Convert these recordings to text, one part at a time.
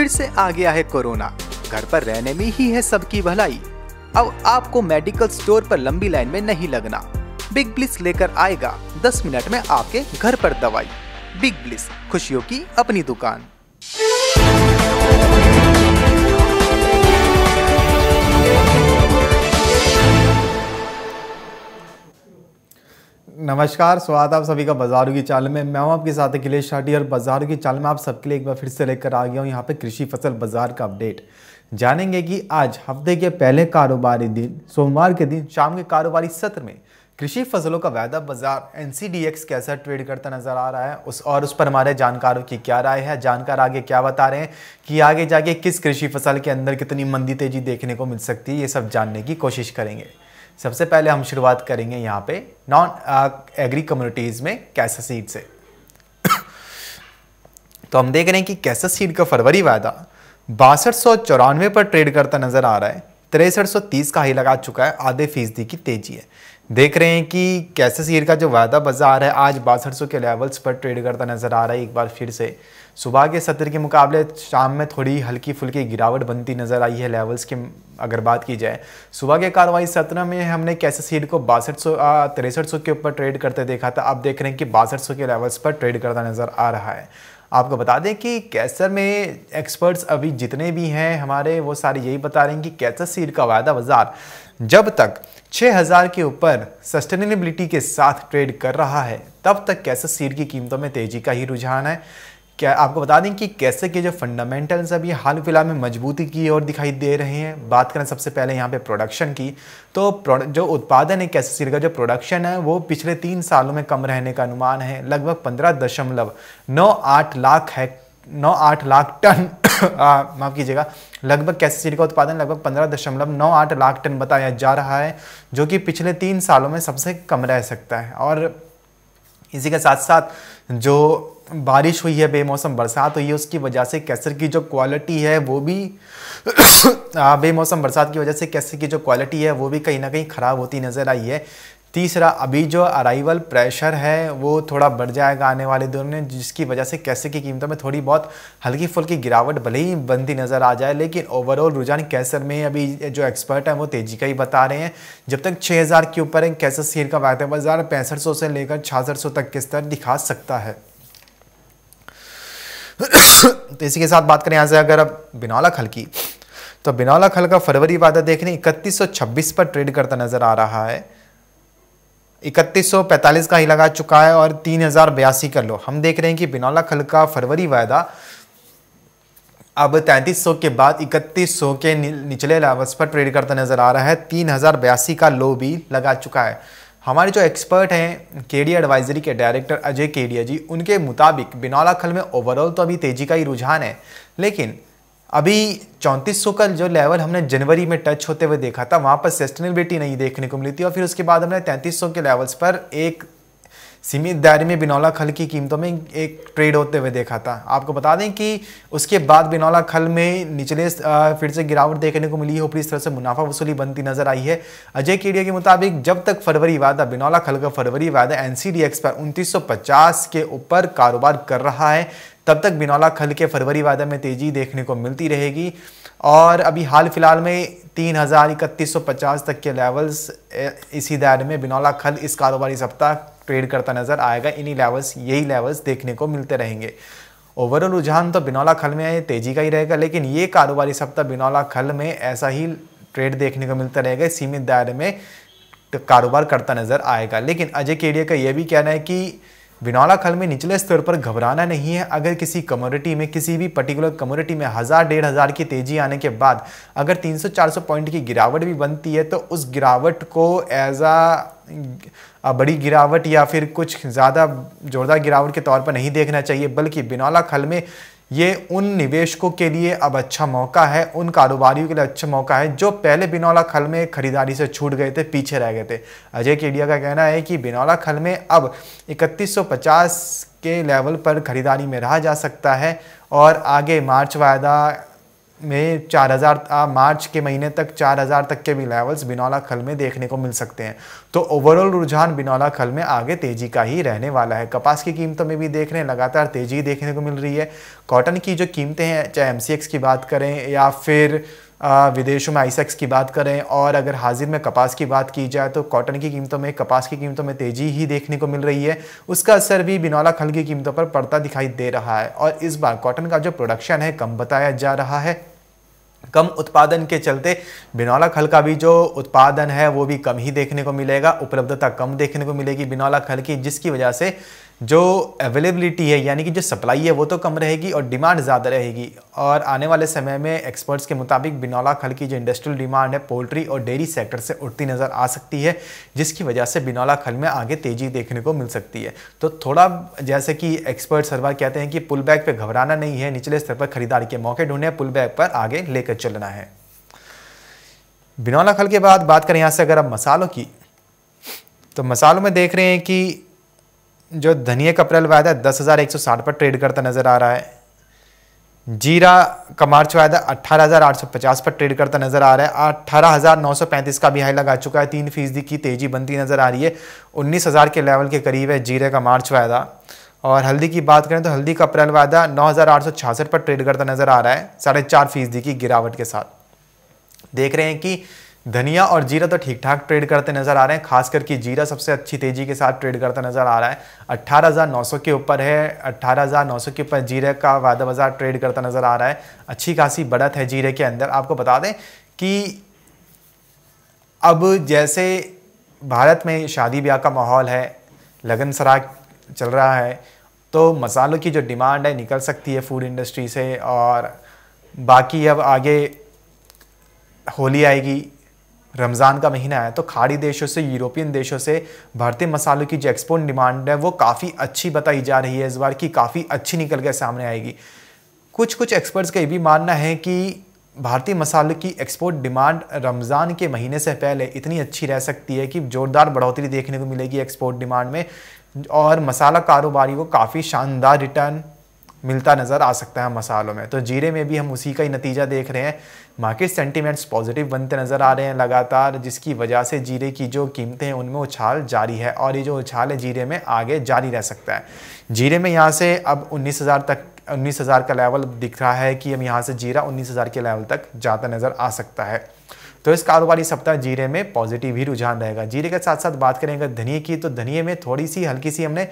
फिर से आ गया है कोरोना घर पर रहने में ही है सबकी भलाई अब आपको मेडिकल स्टोर पर लंबी लाइन में नहीं लगना बिग ब्लिस लेकर आएगा 10 मिनट में आपके घर पर दवाई बिग ब्लिस खुशियों की अपनी दुकान नमस्कार स्वागत आप सभी का बाजारों की चाल में मैं हूं आपके साथ अखिलेश शाटी और बाजारों की चाल में आप सबके लिए एक बार फिर से लेकर आ गया हूं यहां पे कृषि फसल बाजार का अपडेट जानेंगे कि आज हफ्ते के पहले कारोबारी दिन सोमवार के दिन शाम के कारोबारी सत्र में कृषि फसलों का वायदा बाजार एन कैसा ट्रेड करता नजर आ रहा है उस और उस पर हमारे जानकारों की क्या राय है जानकार आगे क्या बता रहे हैं कि आगे जाके किस कृषि फसल के अंदर कितनी मंदी तेजी देखने को मिल सकती है ये सब जानने की कोशिश करेंगे सबसे पहले हम शुरुआत करेंगे यहाँ पे नॉन एग्री कम्युनिटीज़ में कैसा सीड से तो हम देख रहे हैं कि कैसा सीड का फरवरी वायदा बासठ सौ चौरानवे पर ट्रेड करता नज़र आ रहा है तिरसठ सौ तीस का ही लगा चुका है आधे फीसदी की तेजी है देख रहे हैं कि कैसे सीर का जो वायदा बाजार है आज बासठ सौ के लेवल्स पर ट्रेड करता नज़र आ रहा है एक बार फिर से सुबह के सत्र के मुकाबले शाम में थोड़ी हल्की फुल्की गिरावट बनती नज़र आई है लेवल्स के अगर बात की जाए सुबह के कार्रवाई सत्र में हमने कैसे सीड को बासठ सौ तिरसठ सौ के ऊपर ट्रेड करते देखा था अब देख रहे हैं कि बासठ सौ के लेवल्स पर ट्रेड करता नज़र आ रहा है आपको बता दें कि कैसर में एक्सपर्ट्स अभी जितने भी हैं हमारे वो सारे यही बता रहे हैं कि कैसर सीड का वायदा बाज़ार जब तक 6000 के ऊपर सस्टेनेबिलिटी के साथ ट्रेड कर रहा है तब तक कैसर सीड की कीमतों में तेज़ी का ही रुझान है क्या आपको बता दें कि कैसे के जो फंडामेंटल्स अभी हाल फिलहाल में मजबूती की ओर दिखाई दे रहे हैं बात करें सबसे पहले यहाँ पे प्रोडक्शन की तो जो उत्पादन है कैसे का जो प्रोडक्शन है वो पिछले तीन सालों में कम रहने का अनुमान है लगभग पंद्रह दशमलव नौ आठ लाख है नौ आठ लाख टन माफ़ कीजिएगा लगभग कैसे का उत्पादन लगभग पंद्रह दशमलव नौ आठ लाख टन बताया जा रहा है जो कि पिछले तीन सालों में सबसे कम रह सकता है और इसी के साथ साथ जो बारिश हुई है बेमौसम बरसात हुई है उसकी वजह से कैसर की जो क्वालिटी है वो भी बेमौसम बरसात की वजह से कैसर की जो क्वालिटी है वो भी कहीं ना कहीं ख़राब होती नज़र आई है तीसरा अभी जो अराइवल प्रेशर है वो थोड़ा बढ़ जाएगा आने वाले दिनों में जिसकी वजह से कैसे की कीमतों में थोड़ी बहुत हल्की फुल्की गिरावट भले ही बनती नज़र आ जाए लेकिन ओवरऑल रुझान कैसर में अभी जो एक्सपर्ट हैं वो तेज़ी का ही बता रहे हैं जब तक 6000 के ऊपर है कैसर सीर का वायदा बाजार पैंसठ से लेकर छियासठ तक के स्तर दिखा सकता है तो इसी के साथ बात करें यहाँ से अगर अब बिनौला खल की तो बिनौला खल का फरवरी वादा देखने इकतीस पर ट्रेड करता नज़र आ रहा है इकतीस का ही लगा चुका है और तीन हज़ार बयासी कर लो हम देख रहे हैं कि बिनौला खल का फरवरी वायदा अब 3300 के बाद 3100 के निचले लेवल्स पर ट्रेड करता नज़र आ रहा है तीन हज़ार बयासी का लो भी लगा चुका है हमारे जो एक्सपर्ट हैं केडी एडवाइजरी के डायरेक्टर अजय केडिया जी उनके मुताबिक बिनौला खल में ओवरऑल तो अभी तेज़ी का ही रुझान है लेकिन अभी 3400 का जो लेवल हमने जनवरी में टच होते हुए देखा था वहाँ पर सस्टेनेबिलिटी नहीं देखने को मिली थी और फिर उसके बाद हमने 3300 के लेवल्स पर एक सीमित दायरे में बिनौला खल की कीमतों में एक ट्रेड होते हुए देखा था आपको बता दें कि उसके बाद बिनौला खल में निचले फिर से गिरावट देखने को मिली है ऊपरी स्तर से मुनाफा वसूली बनती नजर आई है अजय केडिया के मुताबिक जब तक फरवरी वादा बिनौला खल का फरवरी वादा एन पर उनतीस के ऊपर कारोबार कर रहा है तब तक बिनौला खल के फरवरी वादा में तेजी देखने को मिलती रहेगी और अभी हाल फिलहाल में तीन हज़ार इकतीस सौ पचास तक के लेवल्स इसी दायरे में बिनौला खल इस कारोबारी सप्ताह ट्रेड करता नजर आएगा इन्हीं लेवल्स यही लेवल्स देखने को मिलते रहेंगे ओवरऑल रुझान तो बिनौला खल में तेजी का ही रहेगा लेकिन ये कारोबारी सप्ताह बिनौला खल में ऐसा ही ट्रेड देखने को मिलता रहेगा सीमित दायरे में तो कारोबार करता नजर आएगा लेकिन अजय केडिया का यह भी कहना है कि विनौला खल में निचले स्तर पर घबराना नहीं है अगर किसी कम्योनिटी में किसी भी पर्टिकुलर कम्योनिटी में हज़ार डेढ़ हज़ार की तेज़ी आने के बाद अगर 300-400 पॉइंट की गिरावट भी बनती है तो उस गिरावट को एज आ बड़ी गिरावट या फिर कुछ ज़्यादा ज़ोरदार गिरावट के तौर पर नहीं देखना चाहिए बल्कि बिनौला खल में ये उन निवेशकों के लिए अब अच्छा मौका है उन कारोबारियों के लिए अच्छा मौका है जो पहले बिनौला खल में खरीदारी से छूट गए थे पीछे रह गए थे अजय केडिया का कहना है कि बिनौला खल में अब 3150 के लेवल पर खरीदारी में रहा जा सकता है और आगे मार्च वायदा में 4000 मार्च के महीने तक 4000 तक के भी लेवल्स बिनौला खल में देखने को मिल सकते हैं तो ओवरऑल रुझान बिनौला खल में आगे तेजी का ही रहने वाला है कपास की कीमतों में भी देख रहे हैं लगातार तेजी देखने को मिल रही है कॉटन की जो कीमतें हैं चाहे एम की बात करें या फिर विदेशों में आईसेक्स की बात करें और अगर हाजिर में कपास की बात की जाए तो कॉटन की कीमतों में कपास की कीमतों में तेज़ी ही देखने को मिल रही है उसका असर भी बिनौला खल की कीमतों पर पड़ता दिखाई दे रहा है और इस बार कॉटन का जो प्रोडक्शन है कम बताया जा रहा है कम उत्पादन के चलते बिनौला खल का भी जो उत्पादन है वो भी कम ही देखने को मिलेगा उपलब्धता कम देखने को मिलेगी बिनौला खल की जिसकी वजह से जो अवेलेबिलिटी है यानी कि जो सप्लाई है वो तो कम रहेगी और डिमांड ज़्यादा रहेगी और आने वाले समय में एक्सपर्ट्स के मुताबिक बिनौला खल की जो इंडस्ट्रियल डिमांड है पोल्ट्री और डेयरी सेक्टर से उठती नज़र आ सकती है जिसकी वजह से बिनौला खल में आगे तेज़ी देखने को मिल सकती है तो थोड़ा जैसे कि एक्सपर्ट हर बार कहते हैं कि पुल बैक पर घबराना नहीं है निचले स्तर पर खरीदारी के मौके ढूंढने पुल बैक पर आगे लेकर चलना है बिनौला खल के बाद बात करें यहाँ से अगर आप मसालों की तो मसालों में देख रहे हैं कि जो धनिया का अप्रैल वायदा दस हज़ार एक सौ साठ पर ट्रेड करता नज़र आ रहा है जीरा का मार्च वायदा अट्ठारह हज़ार आठ सौ पचास पर ट्रेड करता नज़र आ रहा है अट्ठारह हज़ार नौ सौ पैंतीस का भी हाई लगा चुका है तीन फीसदी की तेज़ी बनती नज़र आ रही है उन्नीस हज़ार के लेवल के करीब है जीरे का मार्च वायदा और हल्दी की बात करें तो हल्दी का अप्रैल वायदा नौ हज़ार आठ सौ छियासठ पर ट्रेड करता नज़र आ रहा है साढ़े चार फीसदी की गिरावट के साथ देख रहे हैं कि धनिया और जीरा तो ठीक ठाक ट्रेड करते नजर आ रहे हैं खास करके जीरा सबसे अच्छी तेजी के साथ ट्रेड करता नजर आ रहा है 18,900 के ऊपर है 18,900 के ऊपर जीरे का वादा बाजार ट्रेड करता नजर आ रहा है अच्छी खासी बढ़त है जीरे के अंदर आपको बता दें कि अब जैसे भारत में शादी ब्याह का माहौल है लगन सराग चल रहा है तो मसालों की जो डिमांड है निकल सकती है फूड इंडस्ट्री से और बाकी अब आगे होली आएगी रमज़ान का महीना है तो खाड़ी देशों से यूरोपियन देशों से भारतीय मसालों की जो एक्सपोर्ट डिमांड है वो काफ़ी अच्छी बताई जा रही है इस बार कि काफ़ी अच्छी निकल के सामने आएगी कुछ कुछ एक्सपर्ट्स का ये भी मानना है कि भारतीय मसालों की एक्सपोर्ट डिमांड रमज़ान के महीने से पहले इतनी अच्छी रह सकती है कि ज़ोरदार बढ़ोतरी देखने को मिलेगी एक्सपोर्ट डिमांड में और मसाला कारोबारी को काफ़ी शानदार रिटर्न मिलता नज़र आ सकता है मसालों में तो जीरे में भी हम उसी का ही नतीजा देख रहे हैं मार्केट सेंटीमेंट्स पॉजिटिव बनते नज़र आ रहे हैं लगातार जिसकी वजह से जीरे की जो कीमतें हैं उनमें उछाल जारी है और ये जो उछाल है जीरे में आगे जारी रह सकता है जीरे में यहाँ से अब उन्नीस हज़ार तक उन्नीस हज़ार का लेवल दिख रहा है कि हम यहाँ से जीरा उन्नीस हज़ार के लेवल तक जाता नज़र आ सकता है तो इस कारोबारी सप्ताह जीरे में पॉजिटिव ही रुझान रहेगा जीरे के साथ साथ बात करें अगर धनिए की तो धनिए में थोड़ी सी हल्की सी हमने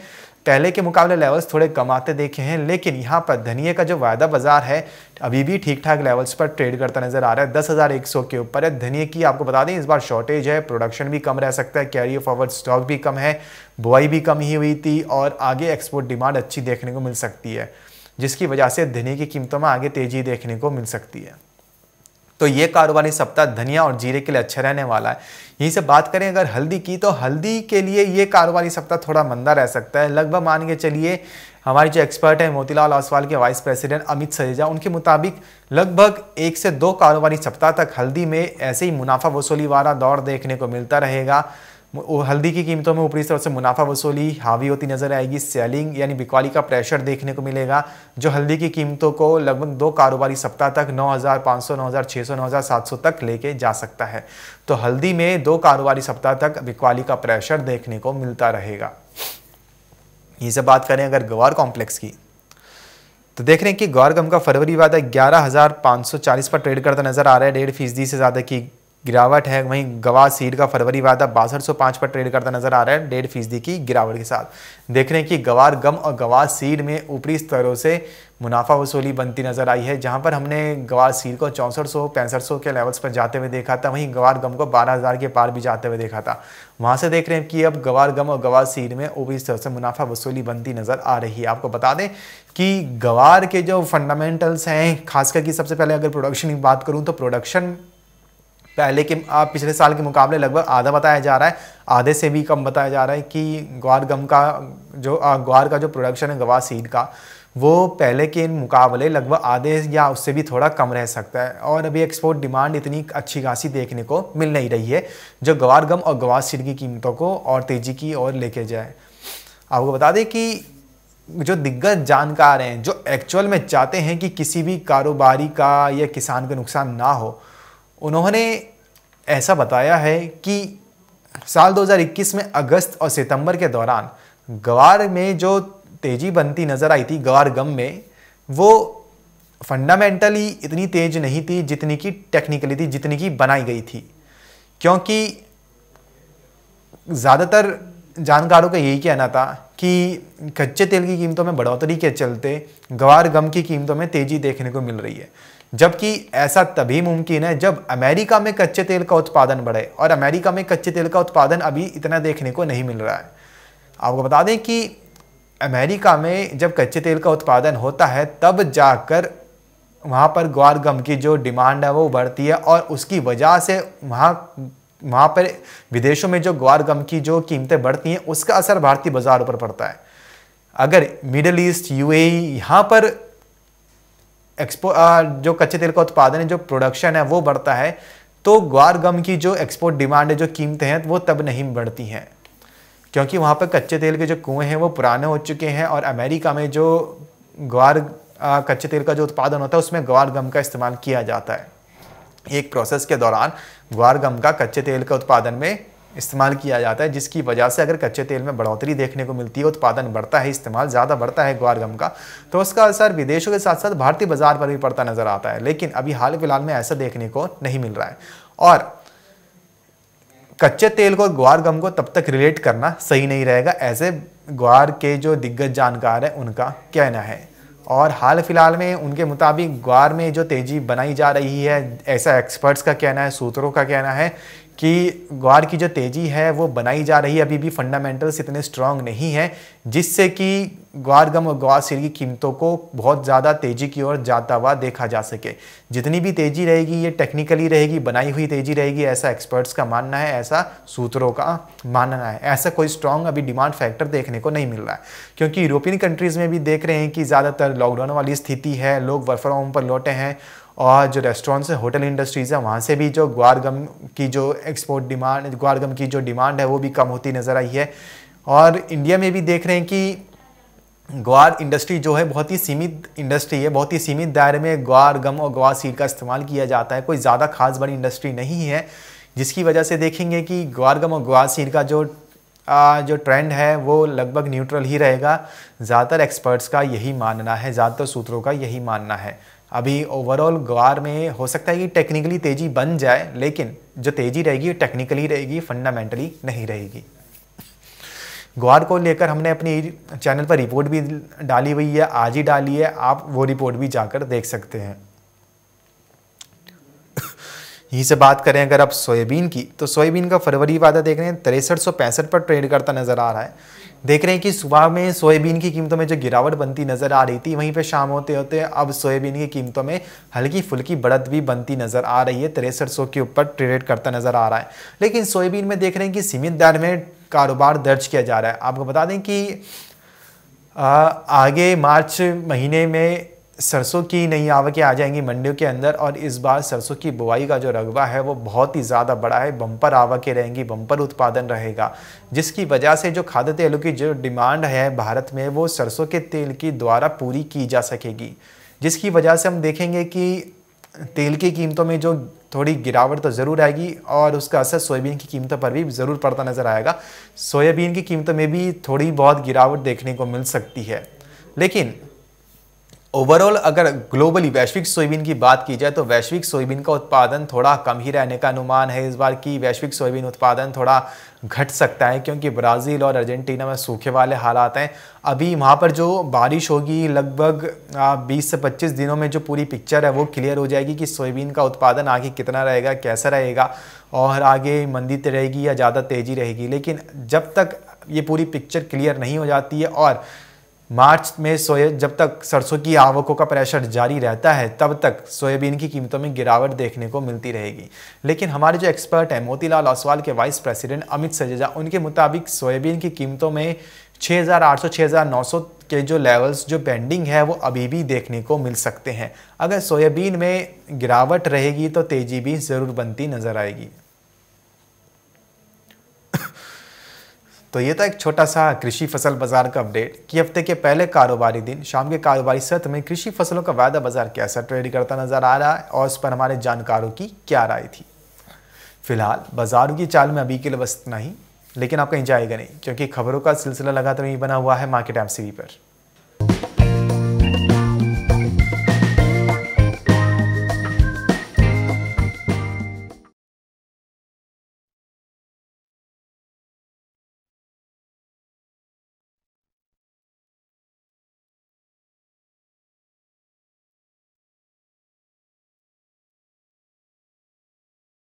पहले के मुकाबले लेवल्स थोड़े कम आते देखे हैं लेकिन यहाँ पर धनिए का जो वायदा बाजार है अभी भी ठीक ठाक लेवल्स पर ट्रेड करता नजर आ रहा है दस हज़ार एक सौ के ऊपर है धनिए की आपको बता दें इस बार शॉर्टेज है प्रोडक्शन भी कम रह सकता है कैरी फॉरवर्ड स्टॉक भी कम है बुआई भी कम ही हुई थी और आगे एक्सपोर्ट डिमांड अच्छी देखने को मिल सकती है जिसकी वजह से धनिए की कीमतों में आगे तेजी देखने को मिल सकती है तो ये कारोबारी सप्ताह धनिया और जीरे के लिए अच्छा रहने वाला है यहीं से बात करें अगर हल्दी की तो हल्दी के लिए ये कारोबारी सप्ताह थोड़ा मंदा रह सकता है लगभग मान के चलिए हमारे जो एक्सपर्ट हैं मोतीलाल ओसवाल के वाइस प्रेसिडेंट अमित सजेजा उनके मुताबिक लगभग एक से दो कारोबारी सप्ताह तक हल्दी में ऐसे ही मुनाफा वसूली वाला दौर देखने को मिलता रहेगा हल्दी की कीमतों में ऊपरी स्तर से मुनाफा वसूली हावी होती नजर आएगी सेलिंग यानी बिकवाली का प्रेशर देखने को मिलेगा जो हल्दी की कीमतों को लगभग दो कारोबारी सप्ताह तक 9,500, 9,600, 9,700 तक लेके जा सकता है तो हल्दी में दो कारोबारी सप्ताह तक बिकवाली का प्रेशर देखने को मिलता रहेगा ये सब बात करें अगर गवार कॉम्प्लेक्स की तो देख रहे हैं कि गौर गम का फरवरी वादा ग्यारह हज़ार पाँच सौ चालीस पर ट्रेड करता नजर आ रहा है डेढ़ फीसदी से ज़्यादा की गिरावट है वहीं गवा सीड का फरवरी वादा बासठ सौ पाँच पर ट्रेड करता नजर आ रहा है डेढ़ फीसदी की गिरावट के साथ देख रहे हैं कि गवार गम और गवा सीड में ऊपरी स्तरों से मुनाफा वसूली बनती नजर आई है जहां पर हमने गवार सीड को चौंसठ सौ पैंसठ सौ के लेवल्स पर जाते हुए देखा था वहीं गवार गम को बारह हज़ार के पार भी जाते हुए देखा था वहां से देख रहे हैं कि अब गवार गम और गवार सीड में ऊपरी स्तर से मुनाफा वसूली बनती नजर आ रही है आपको बता दें कि गवार के जो फंडामेंटल्स हैं खासकर कि सबसे पहले अगर प्रोडक्शन की बात करूँ तो प्रोडक्शन पहले के आप पिछले साल के मुकाबले लगभग आधा बताया जा रहा है आधे से भी कम बताया जा रहा है कि ग्वार गम का जो ग्वार का जो प्रोडक्शन है गवा सीड का वो पहले के मुकाबले लगभग आधे या उससे भी थोड़ा कम रह सकता है और अभी एक्सपोर्ट डिमांड इतनी अच्छी खासी देखने को मिल नहीं रही है जो गवार गम और गवार सीड की कीमतों को और तेज़ी की ओर लेके जाए आपको बता दें कि जो दिग्गज जानकार हैं जो एक्चुअल में चाहते हैं कि किसी भी कारोबारी का या किसान का नुकसान ना हो उन्होंने ऐसा बताया है कि साल 2021 में अगस्त और सितंबर के दौरान गवार में जो तेज़ी बनती नज़र आई थी गवार गम में वो फंडामेंटली इतनी तेज नहीं थी जितनी की टेक्निकली थी जितनी की बनाई गई थी क्योंकि ज़्यादातर जानकारों का यही कहना था कि कच्चे तेल की कीमतों में बढ़ोतरी के चलते गवार गम की कीमतों में तेज़ी देखने को मिल रही है जबकि ऐसा तभी मुमकिन है जब अमेरिका में कच्चे तेल का उत्पादन बढ़े और अमेरिका में कच्चे तेल का उत्पादन अभी इतना देखने को नहीं मिल रहा है आपको बता दें कि अमेरिका में जब कच्चे तेल का उत्पादन होता है तब जाकर वहाँ पर ग्वार गम की जो डिमांड है वो बढ़ती है और उसकी वजह से वहाँ वहाँ पर विदेशों में जो ग्वार गम की जो कीमतें बढ़ती हैं उसका असर भारतीय बाज़ार पर पड़ता है अगर मिडल ईस्ट यूएई यहाँ पर एक्सपो जो कच्चे तेल का उत्पादन है जो प्रोडक्शन है वो बढ़ता है तो ग्वार गम की जो एक्सपोर्ट डिमांड है जो कीमतें हैं वो तब नहीं बढ़ती हैं क्योंकि वहाँ पर कच्चे तेल के जो कुएँ हैं वो पुराने हो चुके हैं और अमेरिका में जो ग्वार कच्चे तेल का जो उत्पादन होता है उसमें ग्वार गम का इस्तेमाल किया जाता है एक प्रोसेस के दौरान ग्वार गम का कच्चे तेल के उत्पादन में इस्तेमाल किया जाता है जिसकी वजह से अगर कच्चे तेल में बढ़ोतरी देखने को मिलती है उत्पादन बढ़ता है इस्तेमाल ज़्यादा बढ़ता है ग्वार गम का तो उसका असर विदेशों के साथ साथ भारतीय बाजार पर भी पड़ता नज़र आता है लेकिन अभी हाल फिलहाल में ऐसा देखने को नहीं मिल रहा है और कच्चे तेल को ग्वार गम को तब तक रिलेट करना सही नहीं रहेगा ऐसे ग्वार के जो दिग्गज जानकार हैं उनका कहना है और हाल फिलहाल में उनके मुताबिक ग्वार में जो तेज़ी बनाई जा रही है ऐसा एक्सपर्ट्स का कहना है सूत्रों का कहना है कि ग्वार की जो तेज़ी है वो बनाई जा रही है अभी भी फंडामेंटल्स इतने स्ट्रांग नहीं हैं जिससे कि ग्वार गम और ग्वार सिर की कीमतों को बहुत ज़्यादा तेज़ी की ओर जाता हुआ देखा जा सके जितनी भी तेज़ी रहेगी ये टेक्निकली रहेगी बनाई हुई तेज़ी रहेगी ऐसा एक्सपर्ट्स का मानना है ऐसा सूत्रों का मानना है ऐसा कोई स्ट्रॉन्ग अभी डिमांड फैक्टर देखने को नहीं मिल रहा है क्योंकि यूरोपियन कंट्रीज़ में भी देख रहे हैं कि ज़्यादातर लॉकडाउन वाली स्थिति है लोग वर्क फ्रॉम होम पर लौटे हैं और जो रेस्टोरेंट्स हैं होटल इंडस्ट्रीज़ है वहाँ से भी जो ग्वार गम की जो एक्सपोर्ट डिमांड ग्वार गम की जो डिमांड है वो भी कम होती नज़र आई है और इंडिया में भी देख रहे हैं कि ग्वार इंडस्ट्री जो है बहुत ही सीमित इंडस्ट्री है बहुत ही सीमित दायरे में ग्वार गम और ग्वार सीड का इस्तेमाल किया जाता है कोई ज़्यादा खास बड़ी इंडस्ट्री नहीं है जिसकी वजह से देखेंगे कि ग्वार गम और ग्वार सीड का जो आ, जो ट्रेंड है वो लगभग न्यूट्रल ही रहेगा ज़्यादातर एक्सपर्ट्स का यही मानना है ज़्यादातर सूत्रों का यही मानना है अभी ओवरऑल ग्वार में हो सकता है कि टेक्निकली तेज़ी बन जाए लेकिन जो तेज़ी रहेगी वो टेक्निकली रहेगी फंडामेंटली नहीं रहेगी ग्वार को लेकर हमने अपनी चैनल पर रिपोर्ट भी डाली हुई है आज ही डाली है आप वो रिपोर्ट भी जाकर देख सकते हैं यहीं से बात करें अगर आप सोयाबीन की तो सोयाबीन का फरवरी वादा देख रहे हैं तिरसठ सौ पैंसठ पर ट्रेड करता नज़र आ रहा है देख रहे हैं कि सुबह में सोयाबीन की कीमतों में जो गिरावट बनती नज़र आ रही थी वहीं पर शाम होते होते अब सोयाबीन की कीमतों में हल्की फुल्की बढ़त भी बनती नज़र आ रही है तिरसठ सौ के ऊपर ट्रेड करता नज़र आ रहा है लेकिन सोयाबीन में देख रहे हैं कि सीमित दर में कारोबार दर्ज किया जा रहा है आपको बता दें कि आगे मार्च महीने में सरसों की नई आवकें आ जाएंगी मंडियों के अंदर और इस बार सरसों की बुआई का जो रकबा है वो बहुत ही ज़्यादा बड़ा है बम्पर आवकें रहेंगी बम्पर उत्पादन रहेगा जिसकी वजह से जो खाद्य तेलों की जो डिमांड है भारत में वो सरसों के तेल की द्वारा पूरी की जा सकेगी जिसकी वजह से हम देखेंगे कि तेल की कीमतों में जो थोड़ी गिरावट तो ज़रूर आएगी और उसका असर सोयाबीन की कीमतों पर भी ज़रूर पड़ता नज़र आएगा सोयाबीन की कीमतों में भी थोड़ी बहुत गिरावट देखने को मिल सकती है लेकिन ओवरऑल अगर ग्लोबली वैश्विक सोयाबीन की बात की जाए तो वैश्विक सोयाबीन का उत्पादन थोड़ा कम ही रहने का अनुमान है इस बार की वैश्विक सोयाबीन उत्पादन थोड़ा घट सकता है क्योंकि ब्राज़ील और अर्जेंटीना में सूखे वाले हालात हैं अभी वहाँ पर जो बारिश होगी लगभग 20 से 25 दिनों में जो पूरी पिक्चर है वो क्लियर हो जाएगी कि सोयाबीन का उत्पादन आगे कितना रहेगा कैसा रहेगा और आगे मंदी रहेगी या ज़्यादा तेज़ी रहेगी लेकिन जब तक ये पूरी पिक्चर क्लियर नहीं हो जाती है और मार्च में सोए जब तक सरसों की आवकों का प्रेशर जारी रहता है तब तक सोयाबीन की कीमतों में गिरावट देखने को मिलती रहेगी लेकिन हमारे जो एक्सपर्ट हैं मोतीलाल ओसवाल के वाइस प्रेसिडेंट अमित सजेजा उनके मुताबिक सोयाबीन की कीमतों में 6,800 6,900 के जो लेवल्स जो पेंडिंग है वो अभी भी देखने को मिल सकते हैं अगर सोयाबीन में गिरावट रहेगी तो तेजी भी ज़रूर बनती नज़र आएगी तो ये था एक छोटा सा कृषि फसल बाजार का अपडेट कि हफ्ते के पहले कारोबारी दिन शाम के कारोबारी सत्र में कृषि फसलों का वायदा बाजार कैसा ट्रेड करता नजर आ रहा है और इस पर हमारे जानकारों की क्या राय थी फिलहाल बाजारों की चाल में अभी के लिए बस इतना ही लेकिन आपका जाएगा नहीं क्योंकि खबरों का सिलसिला लगातार यही बना हुआ है मार्केट एम पर